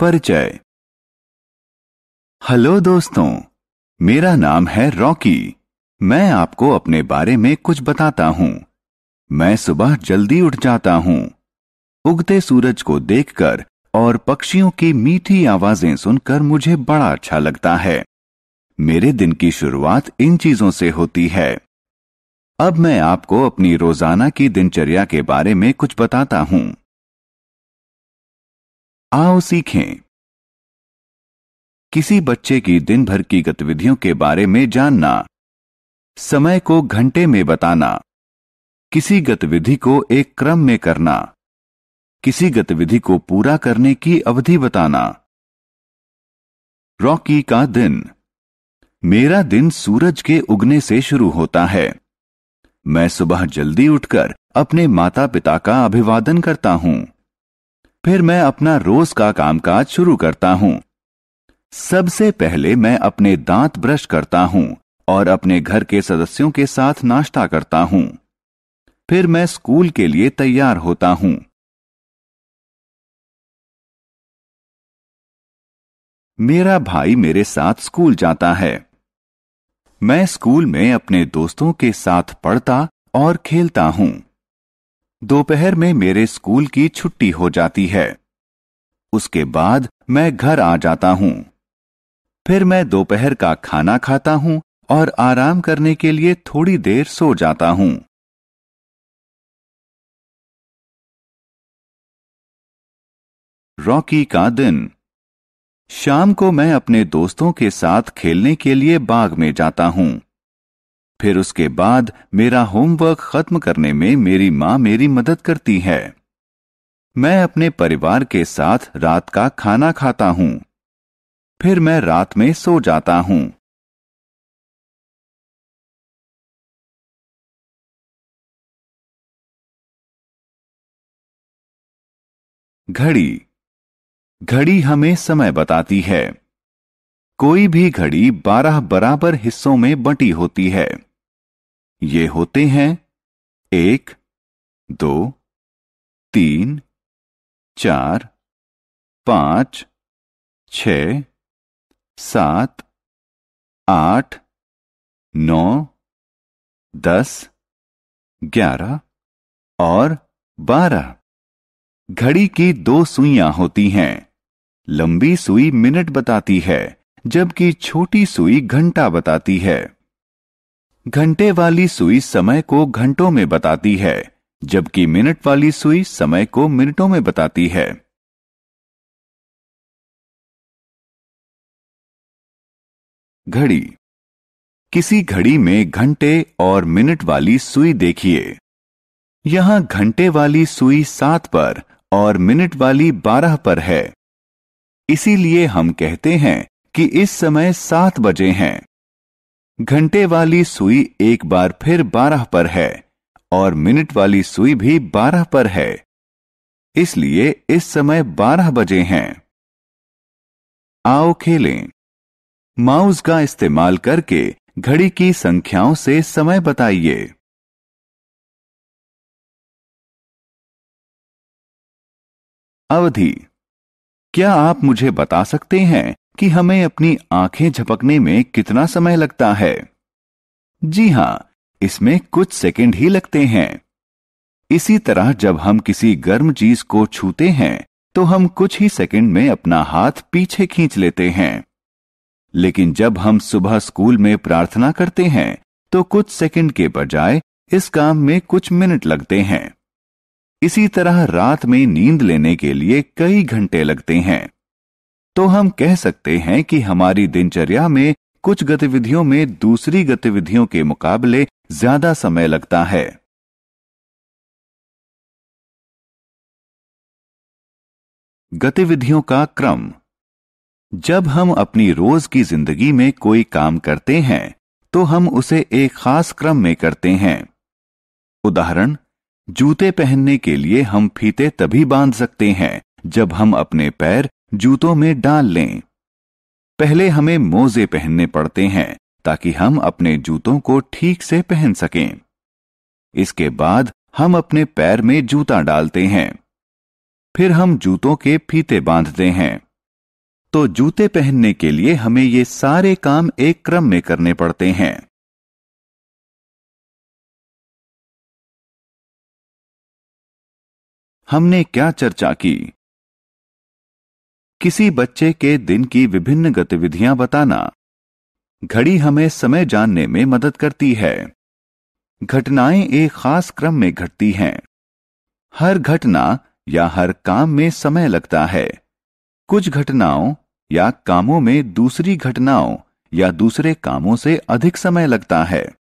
परिचय हेलो दोस्तों मेरा नाम है रॉकी मैं आपको अपने बारे में कुछ बताता हूँ मैं सुबह जल्दी उठ जाता हूँ उगते सूरज को देखकर और पक्षियों की मीठी आवाजें सुनकर मुझे बड़ा अच्छा लगता है मेरे दिन की शुरुआत इन चीजों से होती है अब मैं आपको अपनी रोजाना की दिनचर्या के बारे में कुछ बताता हूँ आओ सीखें किसी बच्चे की दिन भर की गतिविधियों के बारे में जानना समय को घंटे में बताना किसी गतिविधि को एक क्रम में करना किसी गतिविधि को पूरा करने की अवधि बताना रॉकी का दिन मेरा दिन सूरज के उगने से शुरू होता है मैं सुबह जल्दी उठकर अपने माता पिता का अभिवादन करता हूं फिर मैं अपना रोज का कामकाज शुरू करता हूं सबसे पहले मैं अपने दांत ब्रश करता हूं और अपने घर के सदस्यों के साथ नाश्ता करता हूं फिर मैं स्कूल के लिए तैयार होता हूं मेरा भाई मेरे साथ स्कूल जाता है मैं स्कूल में अपने दोस्तों के साथ पढ़ता और खेलता हूं दोपहर में मेरे स्कूल की छुट्टी हो जाती है उसके बाद मैं घर आ जाता हूं फिर मैं दोपहर का खाना खाता हूं और आराम करने के लिए थोड़ी देर सो जाता हूं रॉकी का दिन शाम को मैं अपने दोस्तों के साथ खेलने के लिए बाग में जाता हूं फिर उसके बाद मेरा होमवर्क खत्म करने में मेरी माँ मेरी मदद करती है मैं अपने परिवार के साथ रात का खाना खाता हूँ फिर मैं रात में सो जाता हूँ घड़ी घड़ी हमें समय बताती है कोई भी घड़ी बारह बराबर हिस्सों में बंटी होती है ये होते हैं एक दो तीन चार पांच छ सात आठ नौ दस ग्यारह और बारह घड़ी की दो सुइयां होती हैं लंबी सुई मिनट बताती है जबकि छोटी सुई घंटा बताती है घंटे वाली सुई समय को घंटों में बताती है जबकि मिनट वाली सुई समय को मिनटों में बताती है घड़ी किसी घड़ी में घंटे और मिनट वाली सुई देखिए यहां घंटे वाली सुई सात पर और मिनट वाली बारह पर है इसीलिए हम कहते हैं कि इस समय सात बजे हैं घंटे वाली सुई एक बार फिर बारह पर है और मिनट वाली सुई भी बारह पर है इसलिए इस समय बारह बजे हैं आओ खेलें माउस का इस्तेमाल करके घड़ी की संख्याओं से समय बताइए अवधि क्या आप मुझे बता सकते हैं कि हमें अपनी आंखें झपकने में कितना समय लगता है जी हां इसमें कुछ सेकंड ही लगते हैं इसी तरह जब हम किसी गर्म चीज को छूते हैं तो हम कुछ ही सेकंड में अपना हाथ पीछे खींच लेते हैं लेकिन जब हम सुबह स्कूल में प्रार्थना करते हैं तो कुछ सेकंड के बजाय इस काम में कुछ मिनट लगते हैं इसी तरह रात में नींद लेने के लिए कई घंटे लगते हैं तो हम कह सकते हैं कि हमारी दिनचर्या में कुछ गतिविधियों में दूसरी गतिविधियों के मुकाबले ज्यादा समय लगता है गतिविधियों का क्रम जब हम अपनी रोज की जिंदगी में कोई काम करते हैं तो हम उसे एक खास क्रम में करते हैं उदाहरण जूते पहनने के लिए हम फीते तभी बांध सकते हैं जब हम अपने पैर जूतों में डाल लें पहले हमें मोजे पहनने पड़ते हैं ताकि हम अपने जूतों को ठीक से पहन सकें इसके बाद हम अपने पैर में जूता डालते हैं फिर हम जूतों के फीते बांधते हैं तो जूते पहनने के लिए हमें ये सारे काम एक क्रम में करने पड़ते हैं हमने क्या चर्चा की किसी बच्चे के दिन की विभिन्न गतिविधियां बताना घड़ी हमें समय जानने में मदद करती है घटनाएं एक खास क्रम में घटती हैं हर घटना या हर काम में समय लगता है कुछ घटनाओं या कामों में दूसरी घटनाओं या दूसरे कामों से अधिक समय लगता है